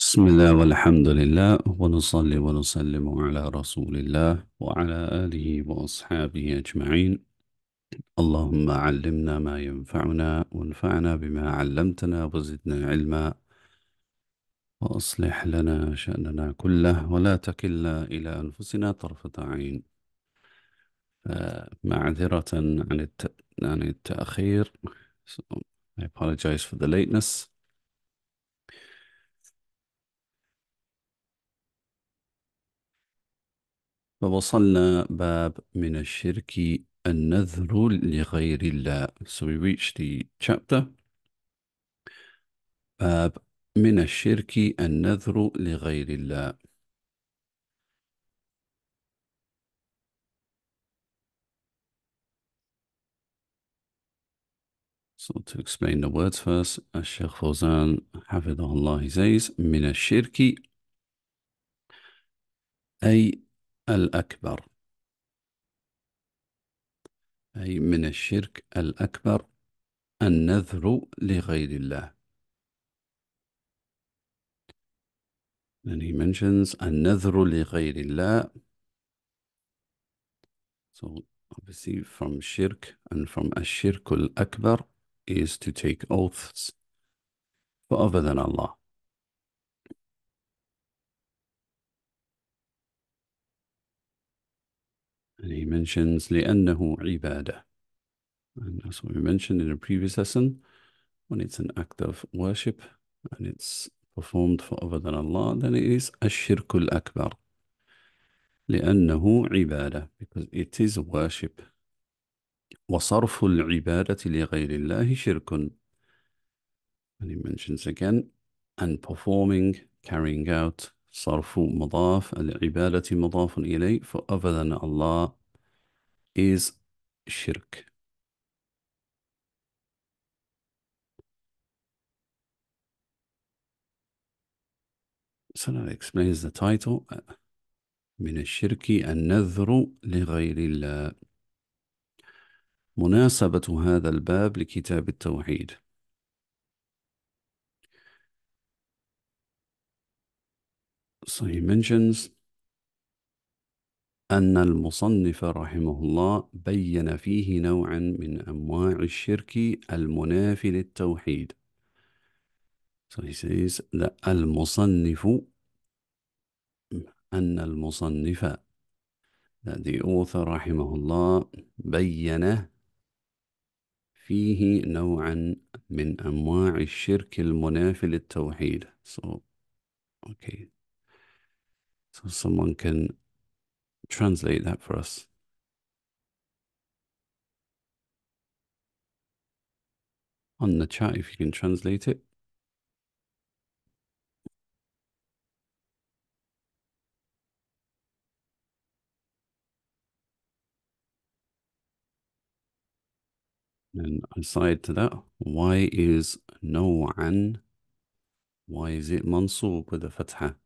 بسم الله والحمد لله ونصلي ونسلم على رسول الله وعلى آله وأصحابه أجمعين اللهم علمنا ما ينفعنا وانفعنا بما علمتنا وزدنا علما وأصلح لنا شأننا كله ولا تكلنا إلى أنفسنا طرفة عين آه، معذرة عن التأخير so I apologize for the lateness وصلنا باب من الشرك النذر لغير الله. So we reached the chapter باب من الشرك النذر لغير الله. So to explain the words first, الشيخ فوزان حفظه الله he says من الشرك أي الأكبر أي من الشرك الأكبر النذر لغير الله Then he mentions النذر لغير الله so obviously from shirk and from الشرك الأكبر is to take oaths for other than Allah And he mentions لِأَنَّهُ عِبَادَةٌ And as we mentioned in a previous lesson, when it's an act of worship and it's performed for other than Allah, then it is الشرك الأكبر لأنه عبادة because it is worship وصرف العبادة لغير الله شرك and he mentions again and performing carrying out صرف مضاف العبادة مضاف إليه فأبدا الله is شرك So that explains the title من الشرك النذر لغير الله مناسبة هذا الباب لكتاب التوحيد So he mentions أن المصنف رحمه الله بين فيه نوعا من أنواع الشرك المنافي للتوحيد. So he says that المصنف أن المصنف that the author رحمه الله بين فيه نوعا من أنواع الشرك المنافي للتوحيد. So okay So someone can translate that for us. On the chat, if you can translate it. And aside to that, why is Nawan, why is it mansub with a fatha?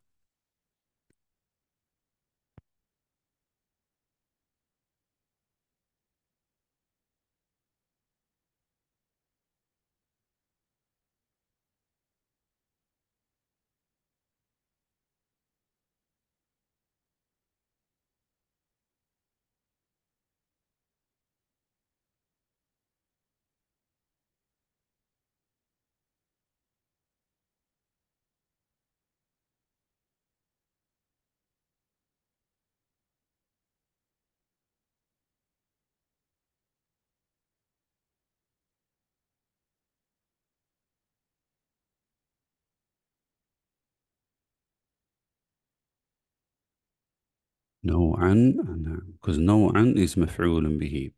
نوعا نعم because نوعا is مفعول به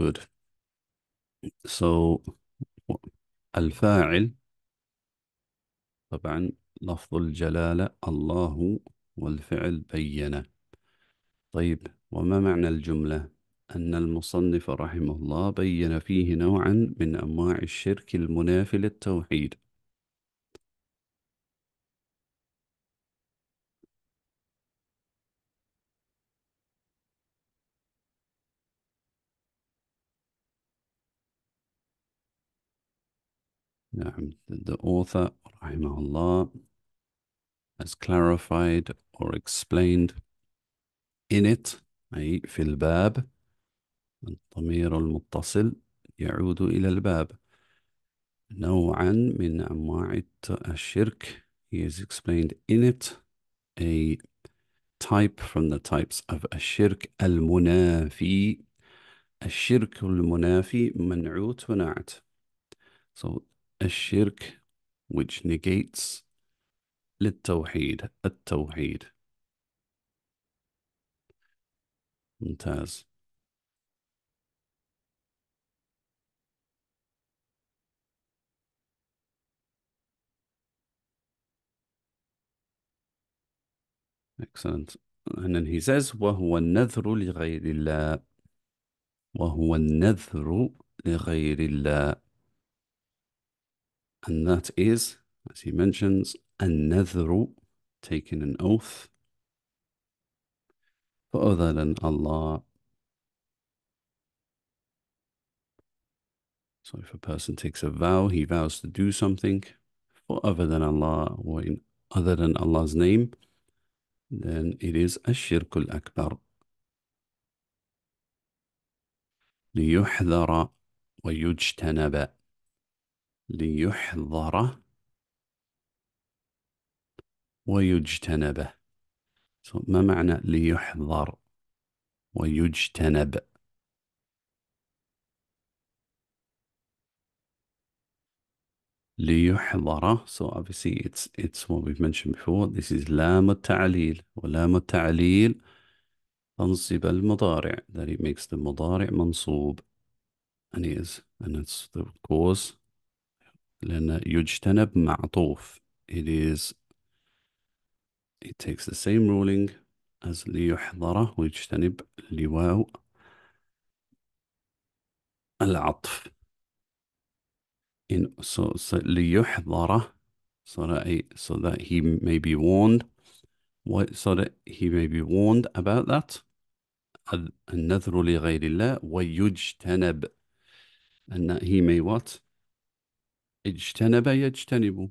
good so الفاعل طبعا لفظ الجلالة الله والفعل بينا طيب وما معنى الجملة أن المصنف رحمه الله بين فيه نوعا من أنواع الشرك المنافي للتوحيد نعم the author رحمه الله has clarified or explained in it أي في الباب الضمير المتصل يعود إلى الباب نوعا من أنواع الشرك he has explained in it a type from the types of الشرك المنافي الشرك المنافي منعوت ونعت so الشرك which negates للتوحيد التوحيد ممتاز Excellent. he says وهو النذر لغير الله وهو النذر لغير الله And that is, as he mentions, another taking an oath for other than Allah. So if a person takes a vow, he vows to do something for other than Allah or in other than Allah's name, then it is ash-shirkul akbar. ليحذر ويجتنب ليحضر ويجتنب ما معنى ليحضر ويجتنب ليحضر so obviously it's it's what we've mentioned before this is لام التعليل ولام التعليل تنصب المضارع that it makes the مضارع منصوب and is and it's the cause لأن يجتنب معطوف it is it takes the same ruling as ليحضره ويجتنب لواو العطف in so, so ليحضره so that he, so that he may be warned what so that he may be warned about that النذر لغير الله ويجتنب and that he may what اجتنب يجتنب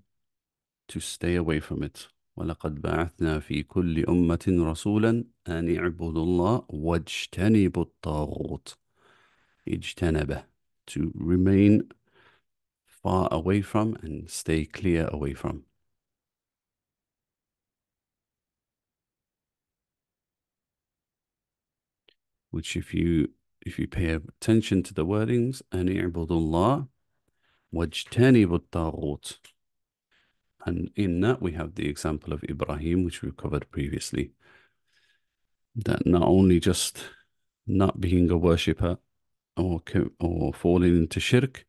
to stay away from it ولقد بعثنا في كل أمة رسولا أن اعبدوا الله واجتنبوا الطاغوت اجتنب to remain far away from and stay clear away from which if you if you pay attention to the wordings أن اعبدوا الله واجtanibu الطاغوت. And in that we have the example of Ibrahim, which we covered previously. That not only just not being a worshipper or, or falling into shirk,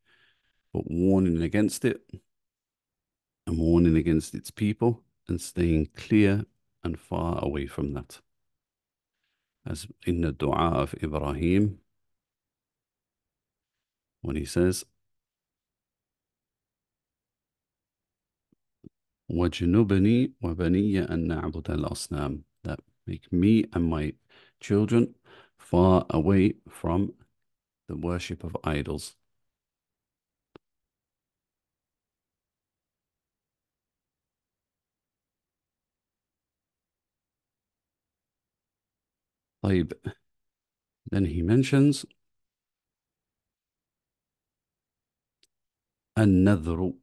but warning against it and warning against its people and staying clear and far away from that. As in the dua of Ibrahim, when he says, وَجْنُبْنِي وَبَنِيَّ أَن نَعْبُدَ الْأَصْنَامِ That make me and my children far away from the worship of idols. طيب. Then he mentions النذر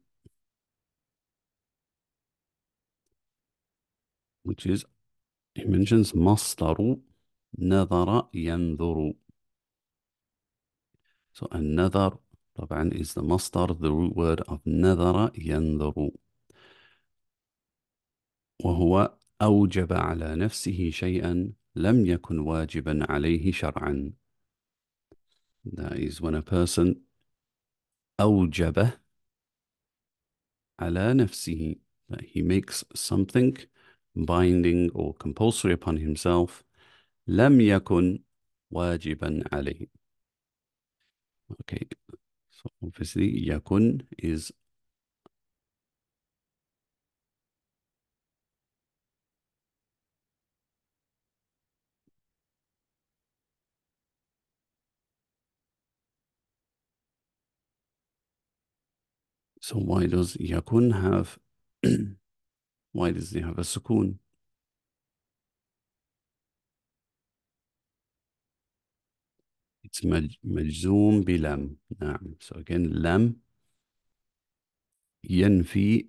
which is he mentions مصدر نظر ينظر so another طبعا is the مصدر the root word of نظر ينظر وهو أوجب على نفسه شيئا لم يكن واجبا عليه شرعا that is when a person أوجبه على نفسه that he makes something binding or compulsory upon himself, لم يكن واجبا عليه. Okay, so obviously yakun is So why does yakun have وايد يزني هذا السكون It's مجزوم بلم نعم so again لم ينفي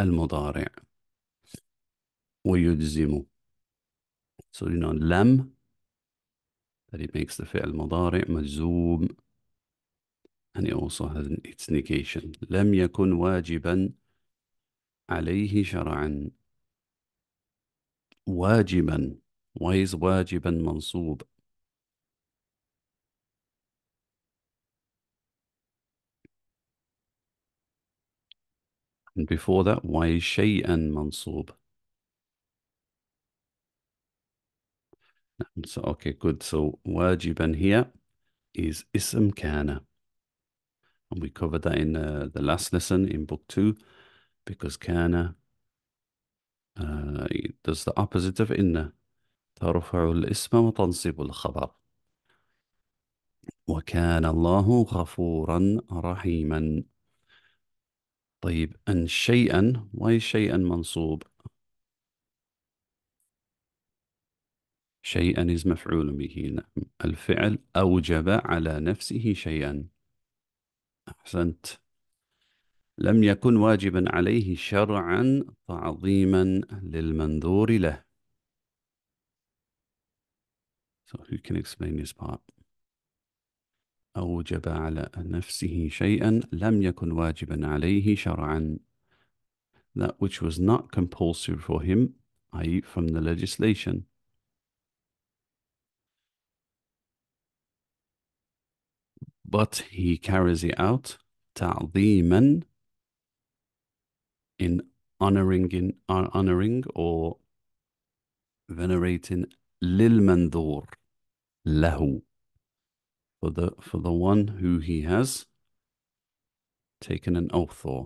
المضارع ويجزم so you know لم that it makes the فعل مضارع مجزوم and it also has its negation لم يكن واجبا عليه شرعا واجبا وهيز واجبا منصوب And before that, why shay'an mansoob? So, okay, good. So wajiban here is ism kana. And we covered that in uh, the last lesson in book two. because كان uh, does the opposite of إن ترفع الاسم وتنصب الخبر وكان الله غفورا رحيما طيب أن شيئا why شيئا منصوب شيئا is مفعول به نعم. الفعل أوجب على نفسه شيئا أحسنت لم يكن واجبا عليه شرعا تعظيما للمنذور له. So who can explain this part? أوجب على نفسه شيئا لم يكن واجبا عليه شرعا. That which was not compulsory for him, i.e. from the legislation. But he carries it out تعظيما in honoring in uh, honoring or venerating lil mandur lahu for the for the one who he has taken an oath or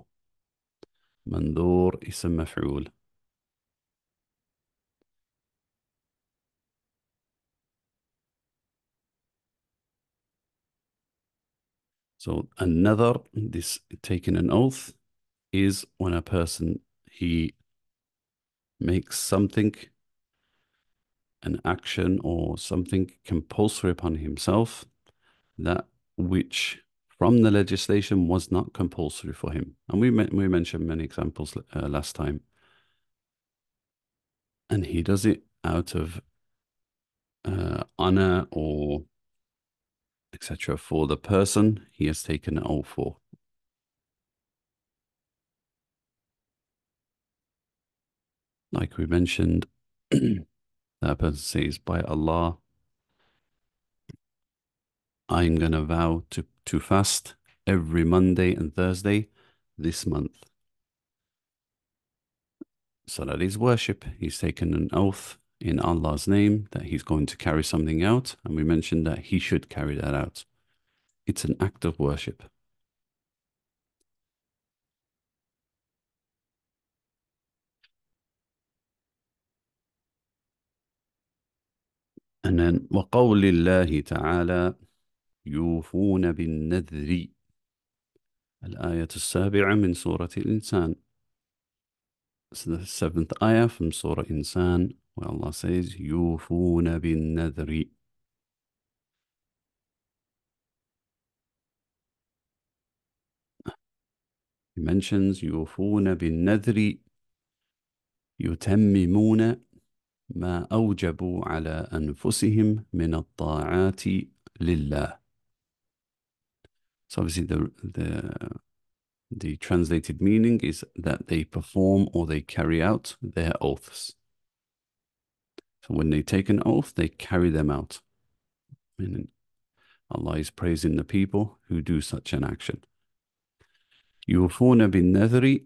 mandur is a maf'ul So another, this taking an oath, is when a person he makes something an action or something compulsory upon himself that which from the legislation was not compulsory for him and we we mentioned many examples uh, last time and he does it out of uh, honor or etc for the person he has taken an oath for like we mentioned, that person says, by Allah, I'm going to vow to, to fast every Monday and Thursday this month. So that is worship. He's taken an oath in Allah's name that he's going to carry something out. And we mentioned that he should carry that out. It's an act of worship. أن وقول الله تعالى يوفون بالنذر الآية السابعة من سورة الإنسان the seventh ayah from Surah Insan where Allah says يوفون بالنذر He mentions يوفون بالنذر يتممون ما أوجبوا على أنفسهم من الطاعات لله. So obviously the, the, the translated meaning is that they perform or they carry out their oaths. So when they take an oath, they carry them out. And Allah is praising the people who do such an action. يوفون بالنذر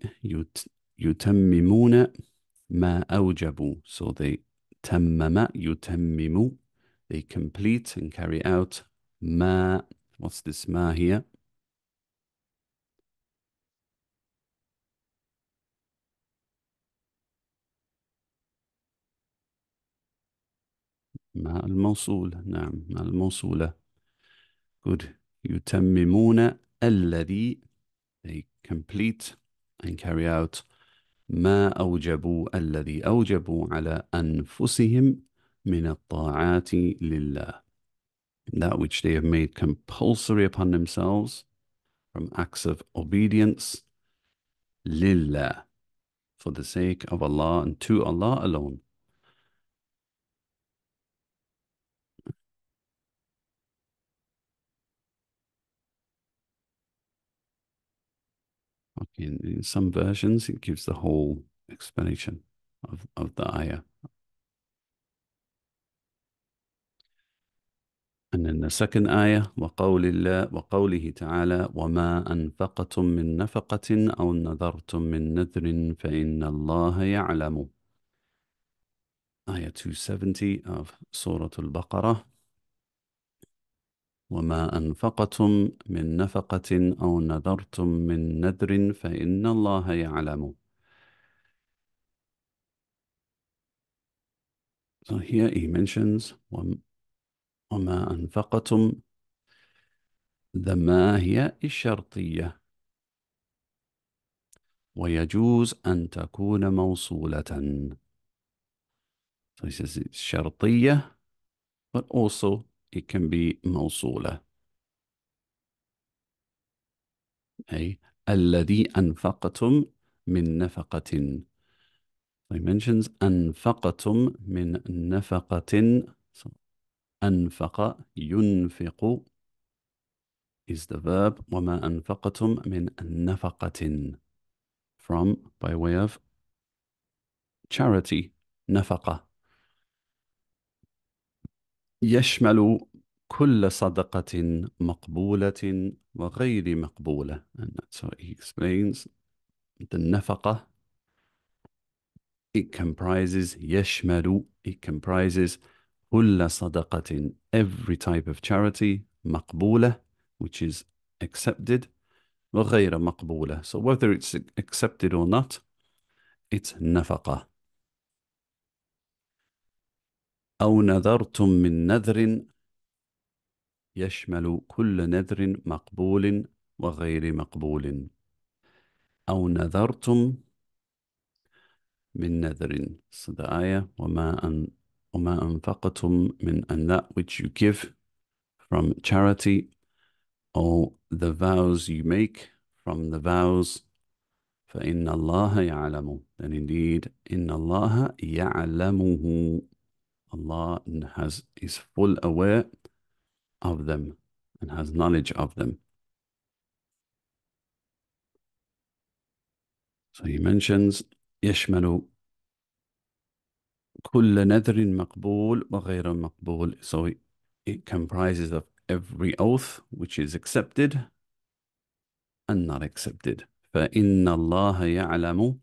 يتممون ما أوجبوا. So they tammama, yutammimu. They complete and carry out ma. What's this ma here? مع الموصول نعم مع الموصولة good يتممون الذي they complete and carry out ما أوجبوا الذي أوجبوا على أنفسهم من الطاعات لله that which they have made compulsory upon themselves from acts of obedience lillah for the sake of Allah and to Allah alone In, in some versions, it gives the whole explanation of, of the ayah. And then the second ayah, وَقَوْلِ وَقَوْلِهِ تَعَالَى وَمَا أَنْفَقَتُم مِّن نَفَقَةٍ أَوْ نَذَرْتُم مِّن نَذْرٍ فَإِنَّ اللَّهَ يَعْلَمُ Ayah 270 of Surah Al-Baqarah. وما أنفقتم من نفقة أو نذرتم من نذر فإن الله يعلم So here he mentions وما أنفقتم the ما هي الشرطية ويجوز أن تكون موصولة So he says it's شرطية but also it can be موصولة أي الذي أنفقتم من نفقة so he mentions أنفقتم من نفقة so أنفق ينفق is the verb وما أنفقتم من نفقة from by way of charity نفقة يشمل كل صدقة مقبولة وغير مقبولة and that's how he explains the نفقة it comprises يشمل it comprises كل صدقة every type of charity مقبولة which is accepted وغير مقبولة so whether it's accepted or not it's نفقة أو نذرتم من نذر يشمل كل نذر مقبول وغير مقبول أو نذرتم من نذر so the ayah وما أن وما أنفقتم من and that which you give from charity or the vows you make from the vows فإن الله يعلم and indeed إن الله يعلمه Allah has is full aware of them and has knowledge of them. So he mentions يشمل كل نذر مقبول وغير مقبول. So it, it comprises of every oath which is accepted and not accepted. فإن الله يعلم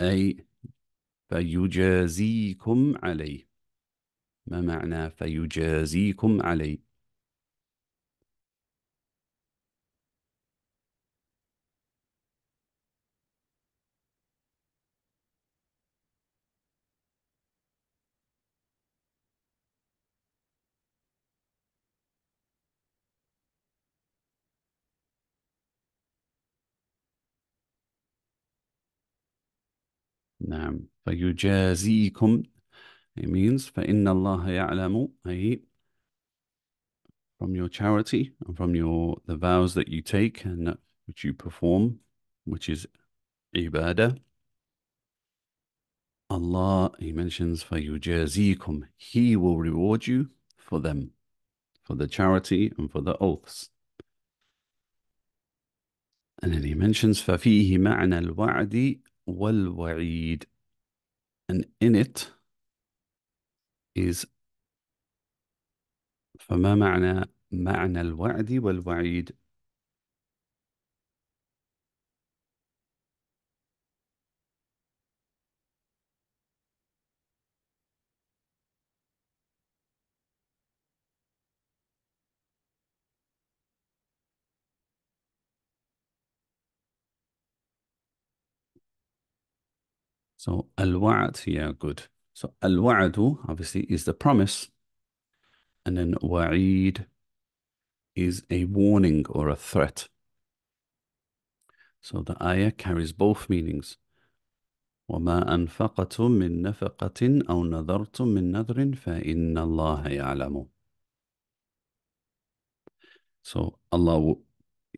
أي فيجازيكم عليه ما معنى فيجازيكم عليه نعم فيجازيكم it means فإن الله يعلم أي from your charity and from your the vows that you take and which you perform which is ibadah Allah he mentions فيجازيكم he will reward you for them for the charity and for the oaths and then he mentions ففيه معنى الوعد والوعيد and in it is فما معنى معنى الوعد والوعيد So al-wa'd, yeah, good. So al-wa'du obviously is the promise. And then wa'id is a warning or a threat. So the ayah carries both meanings. وما أنفقتم من نفقة أو نذرتم من نذر فإن الله يعلم. So Allah,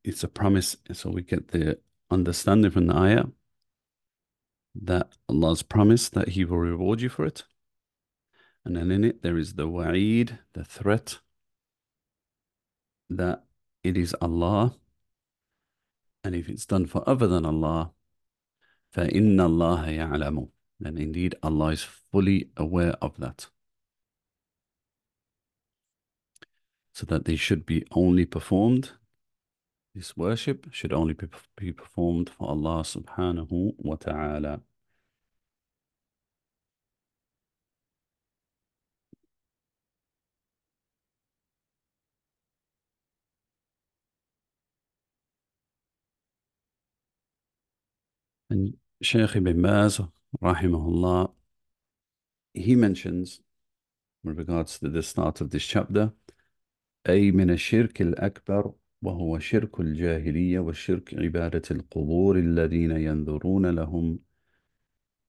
it's a promise. So we get the understanding from the ayah that Allah's promise that He will reward you for it. And then in it, there is the wa'id, the threat that it is Allah. And if it's done for other than Allah, فَإِنَّ اللَّهَ يَعْلَمُ Then indeed Allah is fully aware of that. So that they should be only performed this worship should only be performed for Allah subhanahu wa ta'ala. And Sheikh Ibn Baz, rahimahullah, he mentions, with regards to the start of this chapter, أي من الشرك الأكبر وهو شرك الجاهلية والشرك عبادة القبور الذين ينذرون لهم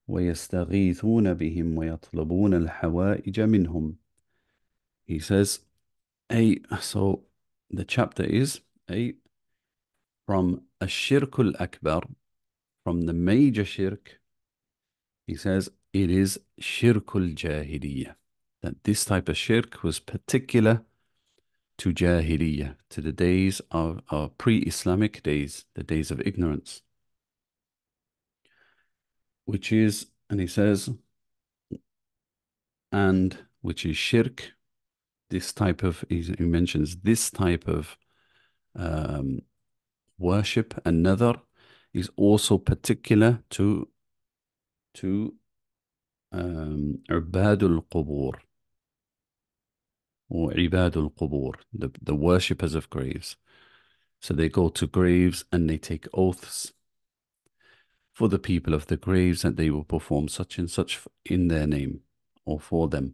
ويستغيثون بهم ويطلبون الحوائج منهم. He says, "Ay, so the chapter is ay from الشرك الأكبر from the major shirk. He says it is shirk al-jahiliyyah that this type of shirk was particular." to Jahiliyyah, to the days of, our pre-Islamic days, the days of ignorance. Which is, and he says, and which is shirk, this type of, he mentions this type of um, worship Another is also particular to to um, عباد القبور or ibadul qubur, the, the worshippers of graves. So they go to graves and they take oaths for the people of the graves that they will perform such and such in their name or for them.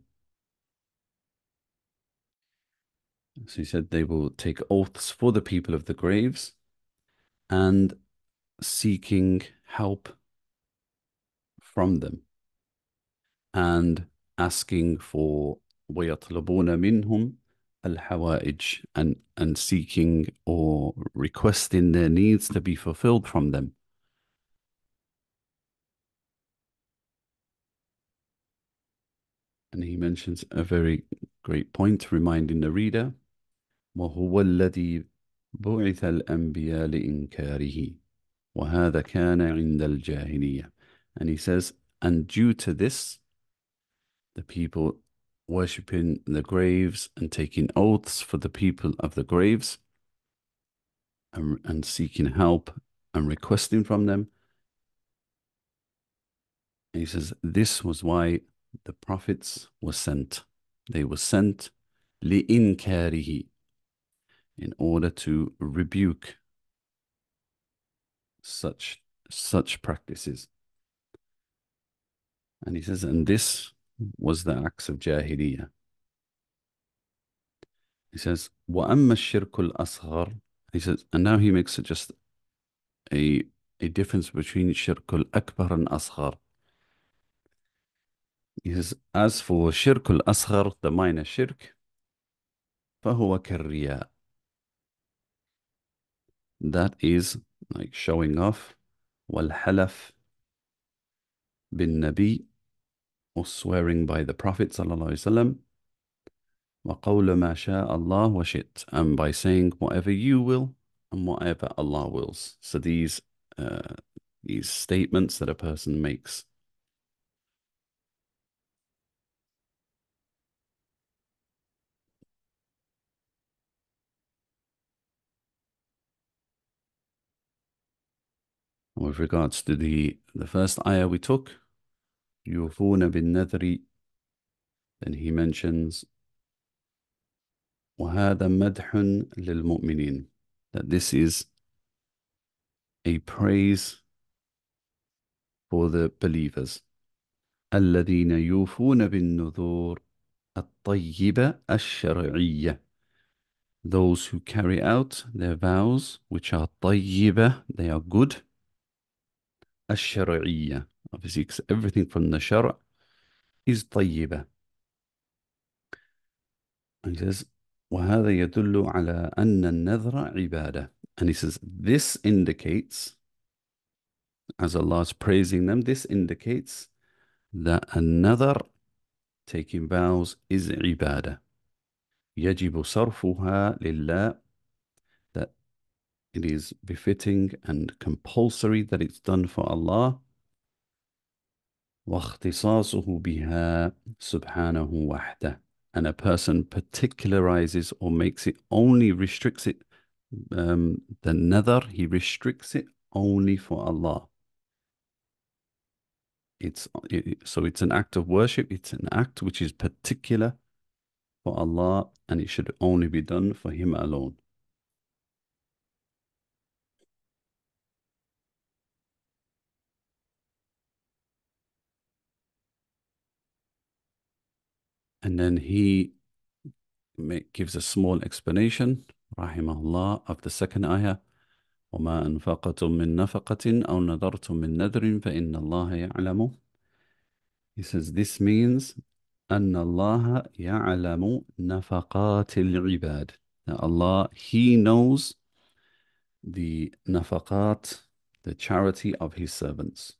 So he said they will take oaths for the people of the graves and seeking help from them and asking for وَيَطْلُبُونَ مِنْهُمْ and and seeking or requesting their needs to be fulfilled from them. And he mentions a very great point, reminding the reader, وَهُوَ الَّذِي بُعِثَ الْأَنْبِيَاءَ لِإِنْكَارِهِ وَهَذَا كَانَ عِنْدَ الْجَاهِلِيَّةِ And he says, and due to this, the people worshipping the graves and taking oaths for the people of the graves and, and seeking help and requesting from them. And he says, This was why the prophets were sent. They were sent li'inkarihi in order to rebuke such such practices. And he says, and this was the acts of jahiliyyah. He says, وَأَمَّا الشِّرْكُ الْأَصْغَرُ He says, and now he makes it just a, a difference between shirkul akbar and أصغر. He says, as for shirkul الأصغر, the minor shirk, فَهُوَ كرياء." That is like showing off, وَالْحَلَفْ بِالنَّبِي or swearing by the Prophet وسلم, وَقَوْلَ مَا شَاءَ Allah washit, and by saying whatever you will and whatever Allah wills. So these uh, these statements that a person makes. With regards to the, the first ayah we took, يوفون بالنذر then he mentions وهذا مدح للمؤمنين that this is a praise for the believers الذين يوفون بالنذور الطيبة الشرعية those who carry out their vows which are طيبة they are good الشرعية Obviously, everything from the Shara is طيبة. And he says, وهذا يدل على أن النذر عبادة. And he says, this indicates, as Allah is praising them, this indicates that another taking vows is ibadah. يجب صرفها لله that it is befitting and compulsory that it's done for Allah واختصاصه بها سبحانه وحده. And a person particularizes or makes it only restricts it um, the nether. he restricts it only for Allah. It's it, so it's an act of worship. It's an act which is particular for Allah, and it should only be done for Him alone. And then he gives a small explanation, rahimahullah, of the second ayah. وما أنفقتم من نفقة أو نذرتم من نذر فإن الله يعلم. He says this means أن الله يعلم نفقات العباد. That Allah, He knows the nafaqat, the charity of His servants.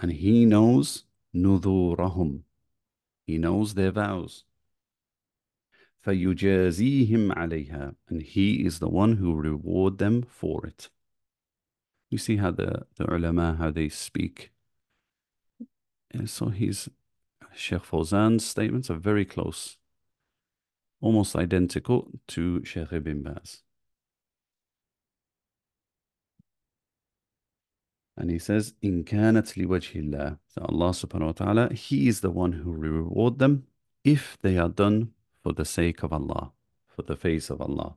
And He knows نذورهم, he knows their vows. فَيُجَازِيهِمْ عَلَيْهَا And he is the one who reward them for it. You see how the, the ulama, how they speak. And so his Sheikh Fawzan's statements are very close, almost identical to Sheikh Ibn Baz. And he says, In wa jillah, So Allah subhanahu wa ta'ala, He is the one who will reward them if they are done for the sake of Allah, for the face of Allah.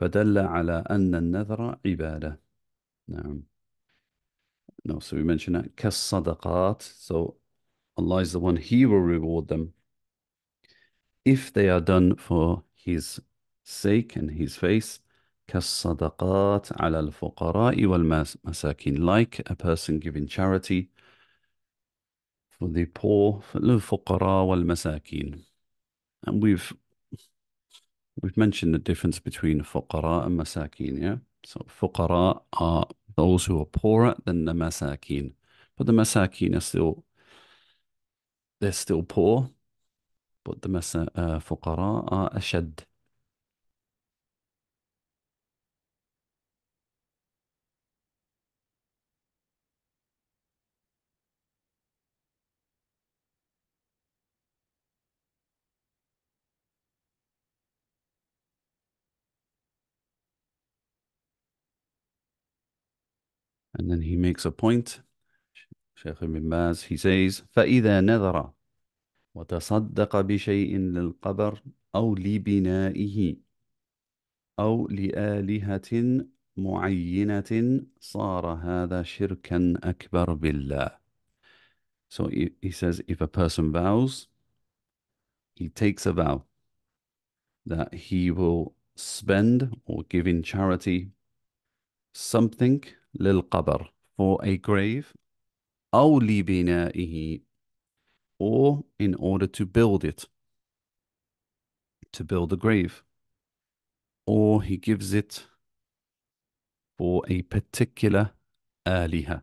فدل على أن النذر عبادة. No, so we mentioned that كالصدقات. So Allah is the one, He will reward them if they are done for His sake and His face. كالصدقات على الفقراء والمساكين like a person giving charity for the poor الفقراء والمساكين and we've we've mentioned the difference between فقراء and masakin yeah so فقراء are those who are poorer than the masakin but the masakin are still they're still poor but the masa, uh, فقراء are أشد And then he makes a point. Sheikh Ibn Baz, he says, فَإِذَا نَذَرَ وَتَصَدَّقَ بِشَيْءٍ لِلْقَبَرِ أَوْ لِبِنَائِهِ أَوْ لِآلِهَةٍ معينة صار هذا شركا أكبر بالله. So he says if a person vows, he takes a vow that he will spend or give in charity something للقبر for a grave أو لبنائه or in order to build it to build a grave or he gives it for a particular aliha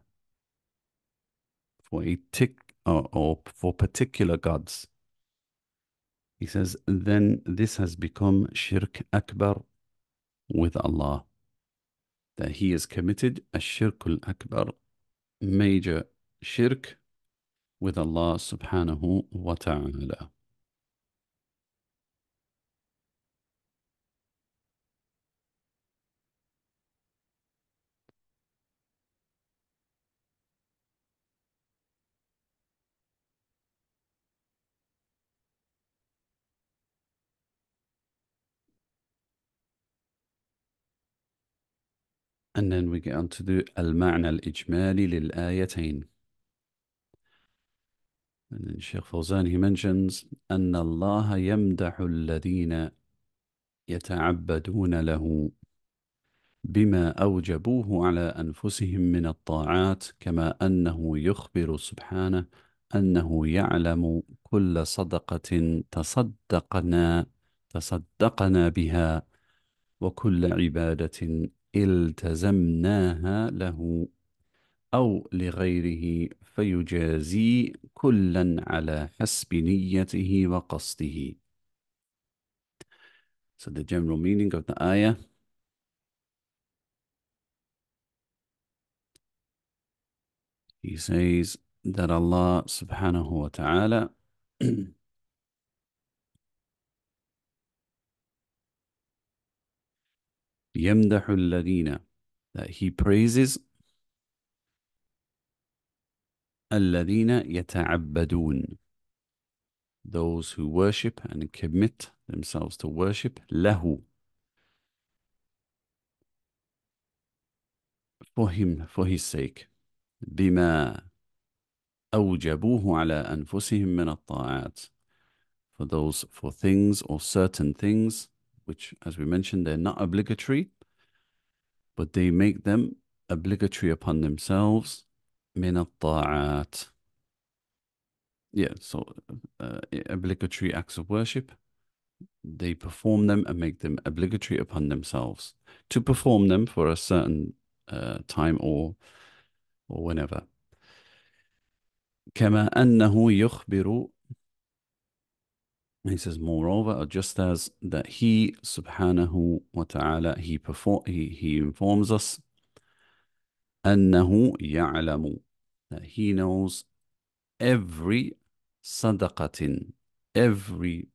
for a tick or, or for particular gods he says then this has become shirk akbar with Allah that he has committed ashirk al akbar, major shirk with Allah subhanahu wa ta'ala. And then we get on to do المعنى الإجمالي للآيتين. And then Sheikh Fawzan, he mentions أن الله يمدح الذين يتعبدون له بما أوجبوه على أنفسهم من الطاعات كما أنه يخبر سبحانه أنه يعلم كل صدقة تصدقنا تصدقنا بها وكل عبادة التزمناها له أو لغيره فيجازي كلا على حسب نيته وقصده. So the general meaning of the ayah He says that Allah subhanahu wa ta'ala يمدح الذين that he praises الذين يتعبدون those who worship and commit themselves to worship له for him for his sake بما أوجبوه على أنفسهم من الطاعات for those for things or certain things which, as we mentioned, they're not obligatory, but they make them obligatory upon themselves. من الطاعات. Yeah, so uh, uh, obligatory acts of worship, they perform them and make them obligatory upon themselves to perform them for a certain uh, time or or whenever. كما أنه يخبر he says, moreover, or just as that he, subhanahu wa ta'ala, he, perform, he, he informs us, أنه that he knows every sadaqatin, every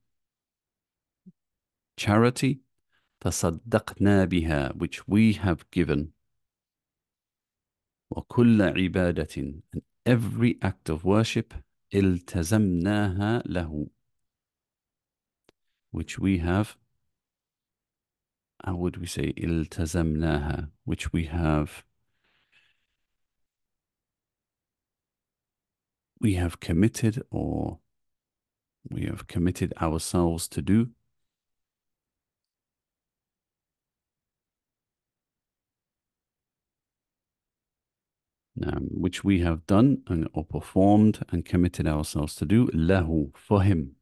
charity, tasaddaqna biha, which we have given, وكل عبادة, and every act of worship, التزمناها له, which we have, how would we say, iltazamnaha, which we have, we have committed or we have committed ourselves to do. Now, um, which we have done and or performed and committed ourselves to do lahu for him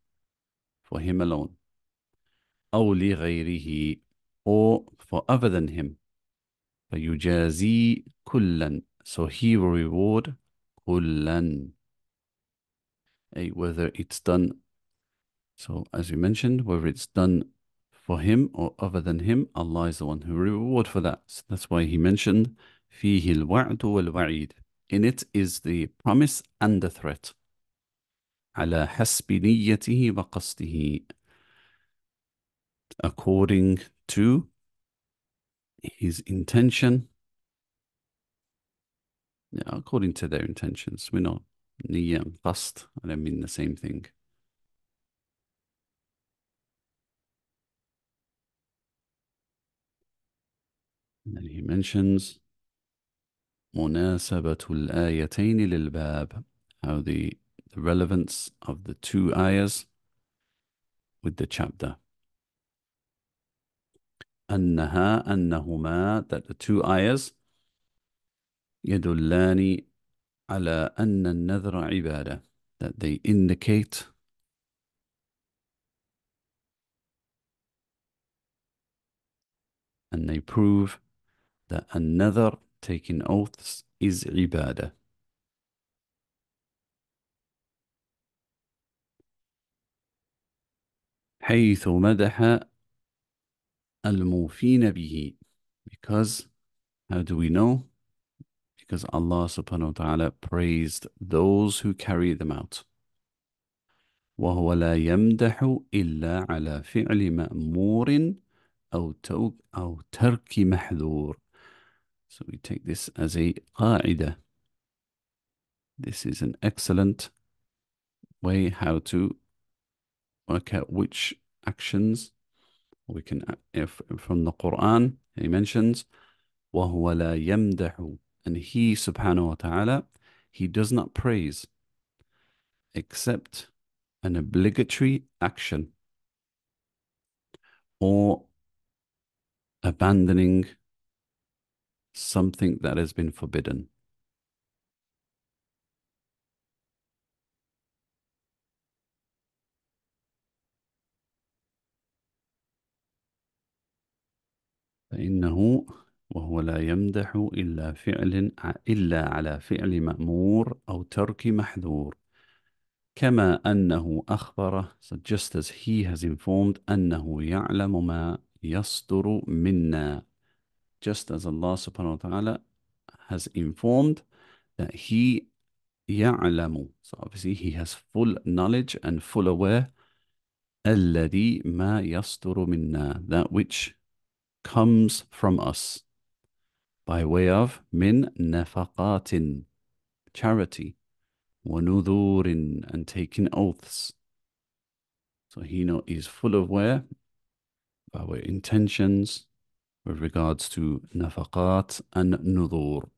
for him alone أو لغيره or for other than him. فيجازي كلا So he will reward كلا whether it's done so as we mentioned, whether it's done for him or other than him, Allah is the one who reward for that. So that's why he mentioned فيه الوعد والوعيد. In it is the promise and the threat. على حسب نيته وقصده according to his intention. Yeah, according to their intentions. We're not niya and I don't mean the same thing. And then he mentions مناسبة الآيتين للباب how the, the relevance of the two ayahs with the chapter. أنها أنهما that the two ayahs يدلان على أن النذر عبادة that they indicate and they prove that another taking oaths is ibadah. حيث مدح al-mufina bihi. Because, how do we know? Because Allah subhanahu wa ta'ala praised those who carry them out. وهو لا يمدح إلا على فعل مأمور أو, أو ترك محذور. So we take this as a قاعدة. This is an excellent way how to work out which actions we can if from the Quran he mentions وَهُوَ لَا يَمْدَحُ and he subhanahu wa ta'ala he does not praise except an obligatory action or abandoning something that has been forbidden فإنه وهو لا يمدح إلا فعل إلا على فعل مأمور أو ترك محذور كما أنه أخبر so just as he has informed أنه يعلم ما يصدر منا just as Allah subhanahu wa ta'ala has informed that he يعلم so obviously he has full knowledge and full aware الذي ما يصدر منا that which comes from us by way of min nafaqatin, charity, wanudurin, and taking oaths. So he is full of where? Our intentions with regards to nafaqat and nudur.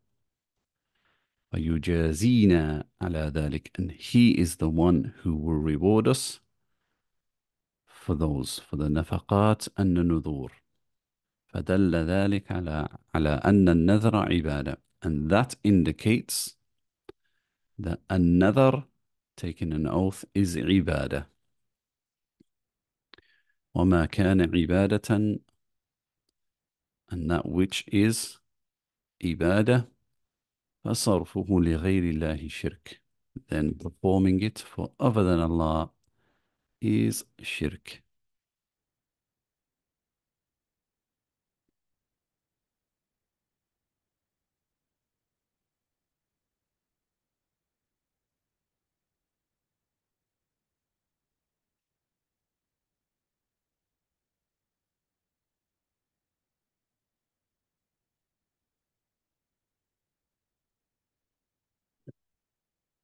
وَيُجَازِينَا عَلَى ذَلِكَ And he is the one who will reward us for those, for the nafaqat and the nudur. فدل ذلك على على أن النذر عبادة and that indicates that another taking an oath is عبادة وما كان عبادة and that which is عبادة فصرفه لغير الله شرك then performing it for other than Allah is shirk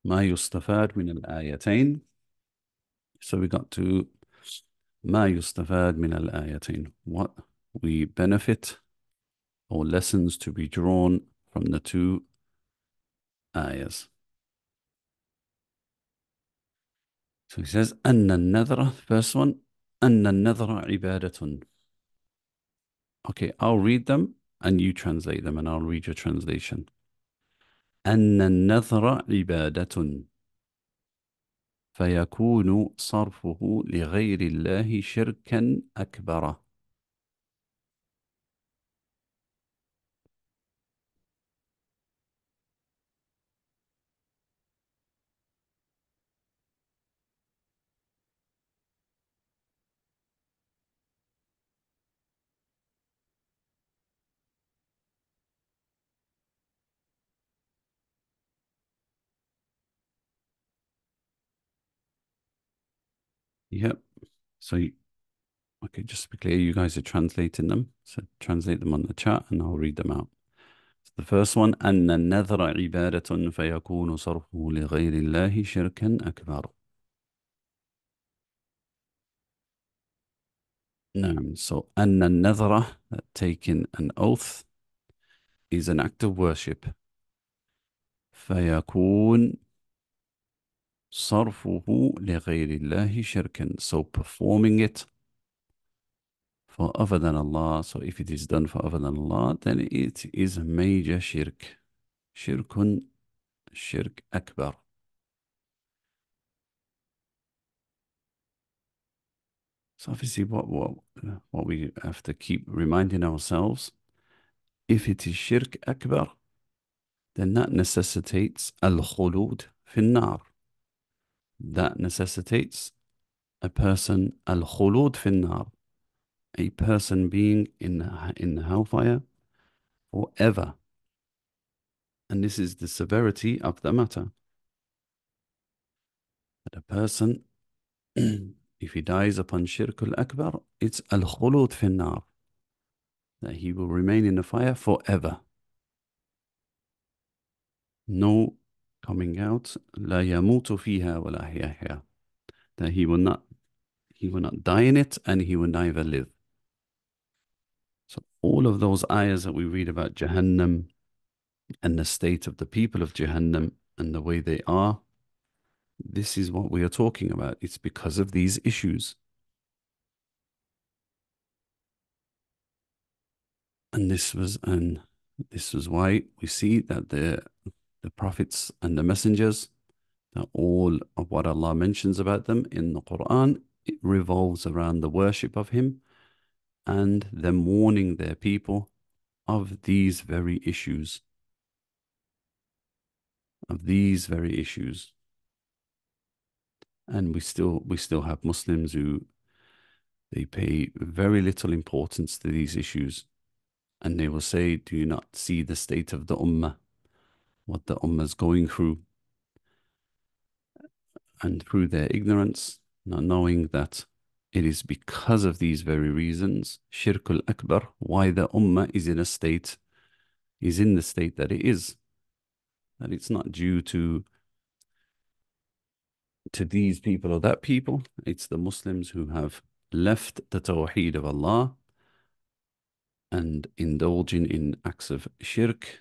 ما يستفاد من الآيتين so we got to ما يستفاد من الآيتين what we benefit or lessons to be drawn from the two ayahs so he says أن النذر first one أن النذر عبادة okay I'll read them and you translate them and I'll read your translation أن النذر عبادة فيكون صرفه لغير الله شركا أكبر Yep. So okay, just to be clear, you guys are translating them. So translate them on the chat and I'll read them out. So the first one, أن النذر عبادة فيكون صرفه لغير الله شركا أكبر. نعم. so أن النذر, taking an oath, is an act of worship. فيكون صرفه لغير الله شركا So performing it for other than Allah. So if it is done for other than Allah, then it is major shirk. Shirkun, shirk akbar. So obviously, what what what we have to keep reminding ourselves, if it is shirk akbar, then that necessitates al khulud fin nar. that necessitates a person al-khulud finnar, a person being in in hellfire forever. And this is the severity of the matter. That a person, if he dies upon shirk al-akbar, it's al-khulud finnar, that he will remain in the fire forever. No coming out لا يموت فيها ولا that he will not he will not die in it and he will neither live so all of those ayahs that we read about Jahannam and the state of the people of Jahannam and the way they are this is what we are talking about it's because of these issues and this was and this was why we see that the the prophets and the messengers, that all of what Allah mentions about them in the Quran it revolves around the worship of Him and them warning their people of these very issues. Of these very issues. And we still we still have Muslims who they pay very little importance to these issues. And they will say, Do you not see the state of the Ummah? what the Ummah is going through. And through their ignorance, not knowing that it is because of these very reasons, Shirkul Akbar, why the Ummah is in a state, is in the state that it is. That it's not due to to these people or that people. It's the Muslims who have left the Tawheed of Allah and indulging in acts of shirk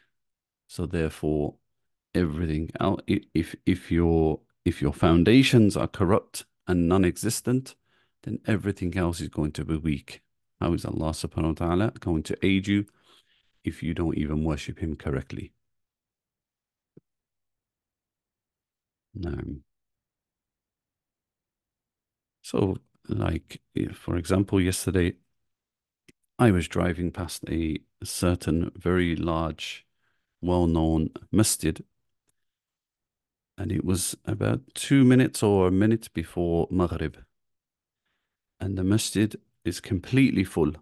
so therefore, everything else, if if your if your foundations are corrupt and non-existent, then everything else is going to be weak. How is Allah subhanahu wa ta'ala going to aid you if you don't even worship him correctly? No. So, like, for example, yesterday I was driving past a certain very large well known masjid. And it was about two minutes or a minute before Maghrib. And the masjid is completely full.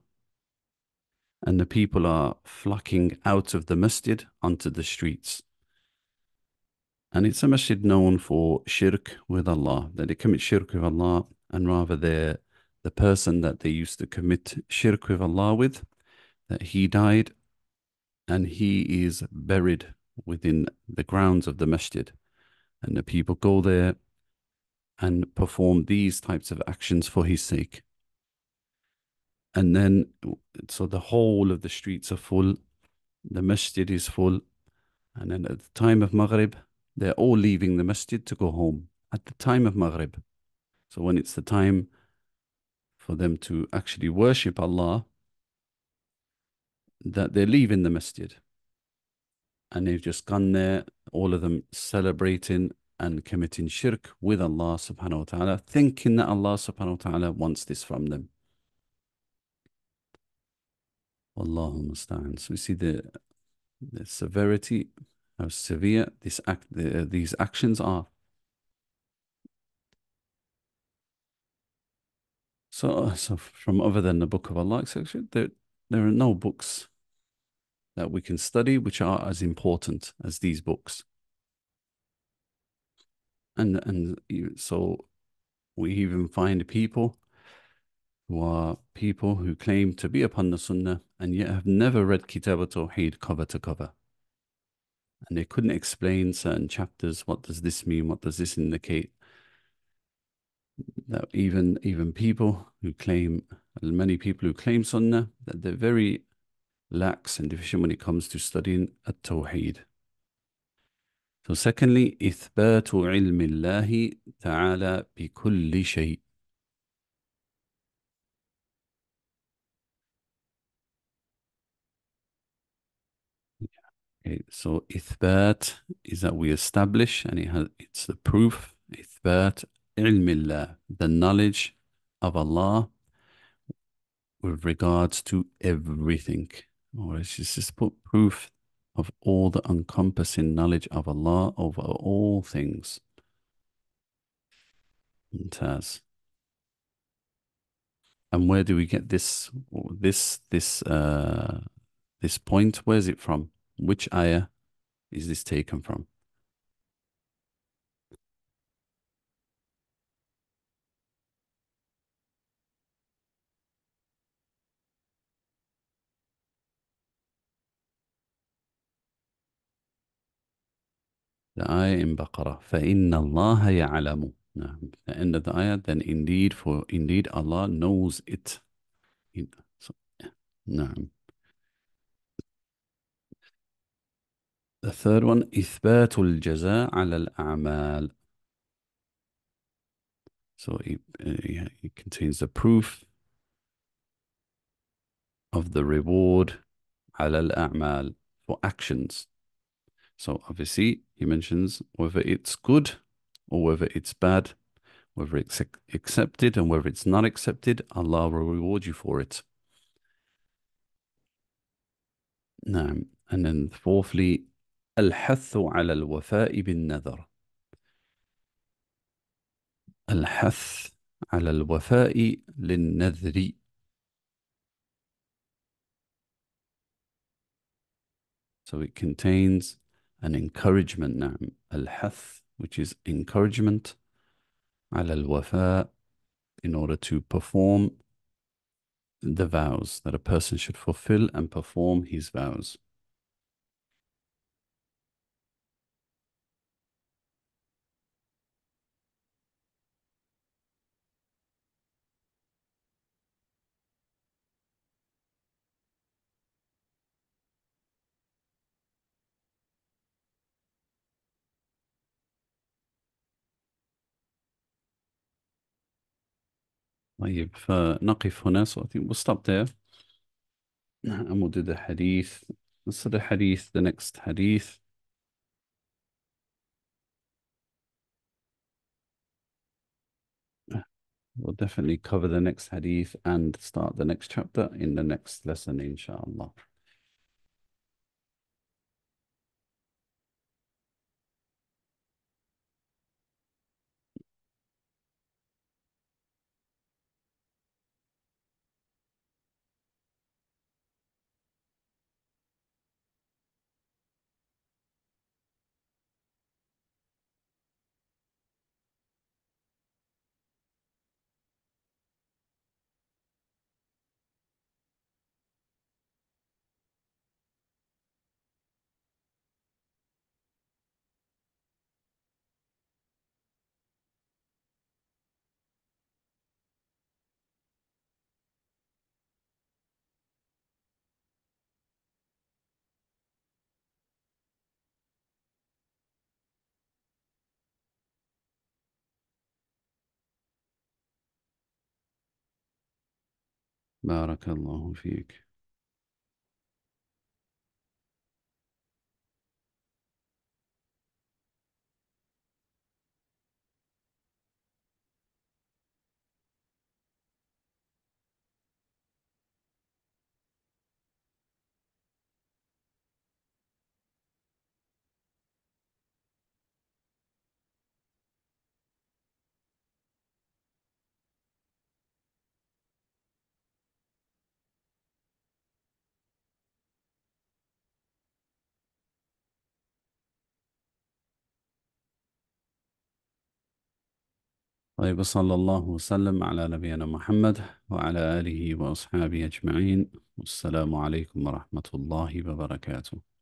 And the people are flocking out of the masjid onto the streets. And it's a masjid known for shirk with Allah, that they commit shirk with Allah, and rather they the person that they used to commit shirk with Allah with, that he died and he is buried within the grounds of the masjid. And the people go there and perform these types of actions for his sake. And then, so the whole of the streets are full, the masjid is full. And then at the time of Maghrib, they're all leaving the masjid to go home at the time of Maghrib. So when it's the time for them to actually worship Allah, that they're leaving the masjid and they've just gone there, all of them celebrating and committing shirk with Allah subhanahu wa ta'ala, thinking that Allah subhanahu wa ta'ala wants this from them. Allahumma musta'an. So we see the, the severity, how severe this act, the, uh, these actions are. So, so from other than the Book of Allah, there are no books that we can study which are as important as these books. And, and so we even find people who are people who claim to be upon the Sunnah and yet have never read Kitab al-Tawheed cover to cover. And they couldn't explain certain chapters. What does this mean? What does this indicate? That even even people who claim many people who claim Sunnah, that they're very lax and deficient when it comes to studying at Tawheed. So secondly, إثبات علم الله تعالى بكل شيء. Okay, so إثبات is that we establish and it has, it's the proof. إثبات علم الله, the knowledge of Allah with regards to everything, or it's just put proof of all the encompassing knowledge of Allah over all things. Taz. And where do we get this this this uh this point? Where is it from? Which ayah is this taken from? The ayah in Baqarah. فَإِنَّ اللَّهَ يَعْلَمُ نعم. The end of the ayah. Then indeed, for indeed Allah knows it. نعم. The third one, إثبات الجزاء على الأعمال. So it, uh, yeah, it contains the proof of the reward على الأعمال for actions. So obviously he mentions whether it's good or whether it's bad, whether it's accepted and whether it's not accepted, Allah will reward you for it. Now, and then fourthly, الحث على al بالنذر. al-wafai الوفاء للنذر. So it contains an encouragement نعم الحث which is encouragement على الوفاء in order to perform the vows that a person should fulfill and perform his vows طيب فنقف هنا so I think we'll stop there and we'll do the hadith let's do the hadith the next hadith We'll definitely cover the next hadith and start the next chapter in the next lesson, inshallah. بارك الله فيك طيب صلى الله وسلم على نبينا محمد وعلى آله وأصحابه أجمعين والسلام عليكم ورحمة الله وبركاته